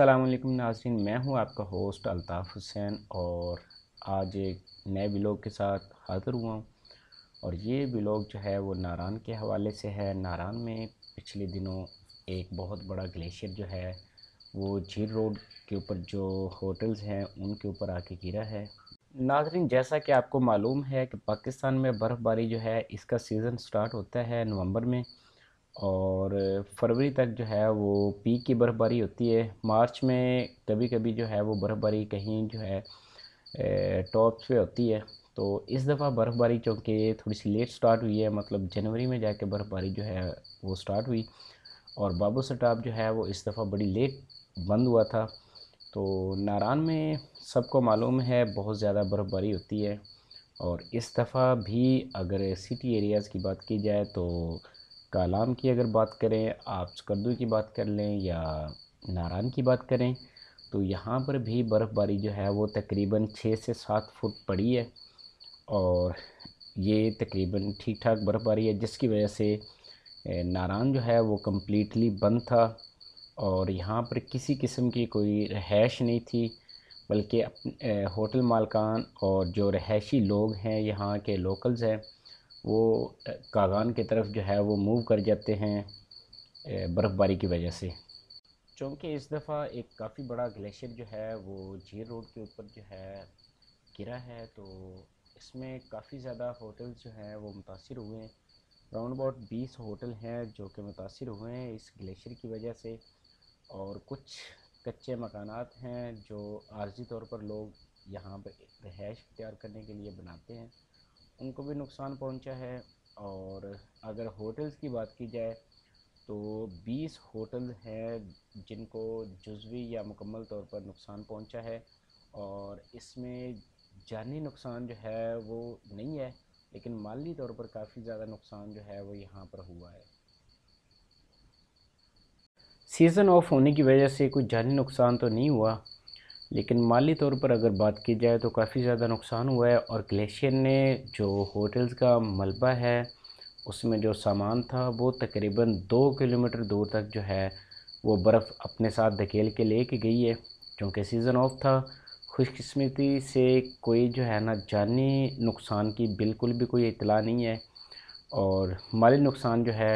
अल्लाम नाजरीन मैं हूं आपका होस्ट अल्ताफ़ हुसैन और आज एक नए ब्लॉग के साथ हाज़िर हुआ हूं और ये ब्लॉग जो है वो नारान के हवाले से है नारान में पिछले दिनों एक बहुत बड़ा ग्लेशियर जो है वो झील रोड के ऊपर जो होटल्स हैं उनके ऊपर आके गिरा है नाजरीन जैसा कि आपको मालूम है कि पाकिस्तान में बर्फ़बारी जो है इसका सीज़न स्टार्ट होता है नवंबर में और फरवरी तक जो है वो पीक की बर्फ़बारी होती है मार्च में कभी कभी जो है वो बर्फ़बारी कहीं जो है टॉप्स पे होती है तो इस दफ़ा बर्फ़बारी चूँकि थोड़ी सी लेट स्टार्ट हुई है मतलब जनवरी में जाके बर्फ़बारी जो है वो स्टार्ट हुई और बाबू सटाप जो है वो इस दफ़ा बड़ी लेट बंद हुआ था तो नारान में सबको मालूम है बहुत ज़्यादा बर्फ़बारी होती है और इस दफ़ा भी अगर सिटी एरियाज़ की बात की जाए तो कालाम की अगर बात करें आप स्कर्दू की बात कर लें या नारान की बात करें तो यहाँ पर भी बर्फ़बारी जो है वो तकरीबन छः से सात फुट पड़ी है और ये तकरीबन ठीक ठाक बर्फ़बारी है जिसकी वजह से नारान जो है वो कम्प्लीटली बंद था और यहाँ पर किसी किस्म की कोई रहायश नहीं थी बल्कि होटल मालकान और जो रहायशी लोग हैं यहाँ के लोकल्स हैं वो कागान की तरफ जो है वो मूव कर जाते हैं बर्फ़बारी की वजह से चूँकि इस दफ़ा एक काफ़ी बड़ा ग्लेशियर जो है वो झील रोड के ऊपर जो है गिरा है तो इसमें काफ़ी ज़्यादा होटल्स जो हैं वो मुतासर हुए हैं राउंड अबाउट बीस होटल हैं जो कि मुतासर हुए हैं इस ग्लेशियर की वजह से और कुछ कच्चे मकान हैं जो आर्जी तौर पर लोग यहाँ पर रहायश तैयार करने के लिए बनाते हैं उनको भी नुकसान पहुंचा है और अगर होटल्स की बात की जाए तो 20 होटल हैं जिनको जुजवी या मुकम्मल तौर पर नुकसान पहुंचा है और इसमें जानी नुकसान जो है वो नहीं है लेकिन माली तौर पर काफ़ी ज़्यादा नुकसान जो है वो यहाँ पर हुआ है सीज़न ऑफ होने की वजह से कोई जानी नुकसान तो नहीं हुआ लेकिन माली तौर पर अगर बात की जाए तो काफ़ी ज़्यादा नुकसान हुआ है और ग्लेशियर ने जो होटल्स का मलबा है उसमें जो सामान था वो तकरीबन दो किलोमीटर दूर तक जो है वो बर्फ़ अपने साथ धकेल के ले के गई है क्योंकि सीज़न ऑफ था खुशकस्मती से कोई जो है ना जानी नुकसान की बिल्कुल भी कोई इतला नहीं है और माली नुकसान जो है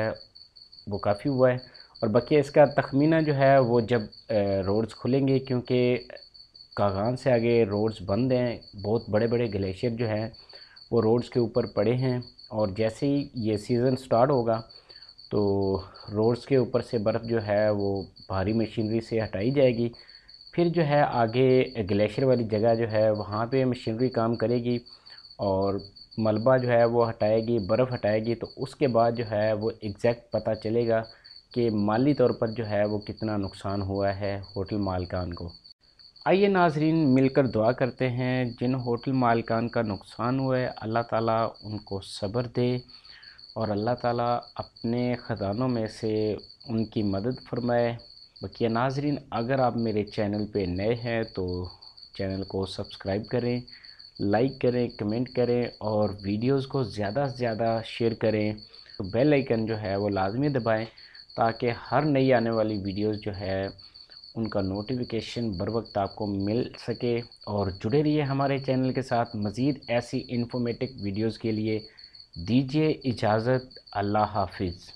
वो काफ़ी हुआ है और बाकी इसका तखमीना जो है वो जब रोड्स खुलेंगे क्योंकि कागान से आगे रोड्स बंद हैं बहुत बड़े बड़े ग्लेशियर जो हैं वो रोड्स के ऊपर पड़े हैं और जैसे ही ये सीज़न स्टार्ट होगा तो रोड्स के ऊपर से बर्फ़ जो है वो भारी मशीनरी से हटाई जाएगी फिर जो है आगे ग्लेशियर वाली जगह जो है वहाँ पे मशीनरी काम करेगी और मलबा जो है वो हटाएगी बर्फ़ हटाएगी तो उसके बाद जो है वो एग्जैक्ट पता चलेगा कि माली तौर पर जो है वो कितना नुकसान हुआ है होटल मालकान को आइए नाजरीन मिलकर दुआ करते हैं जिन होटल मालिकान का नुकसान हुआ है अल्लाह ताला उनको सब्र दे और अल्लाह ताला अपने ख़जानों में से उनकी मदद फरमाए बकिया नाजरीन अगर आप मेरे चैनल पे नए हैं तो चैनल को सब्सक्राइब करें लाइक करें कमेंट करें और वीडियोस को ज़्यादा से ज़्यादा शेयर करें तो बेल आइकन जो है वो लाजमी दबाएँ ताकि हर नई आने वाली वीडियोज़ जो है उनका नोटिफिकेशन बर वक्त आपको मिल सके और जुड़े रहिए हमारे चैनल के साथ मज़ीद ऐसी इन्फॉर्मेटिव वीडियोज़ के लिए दीजिए इजाज़त अल्लाह हाफिज़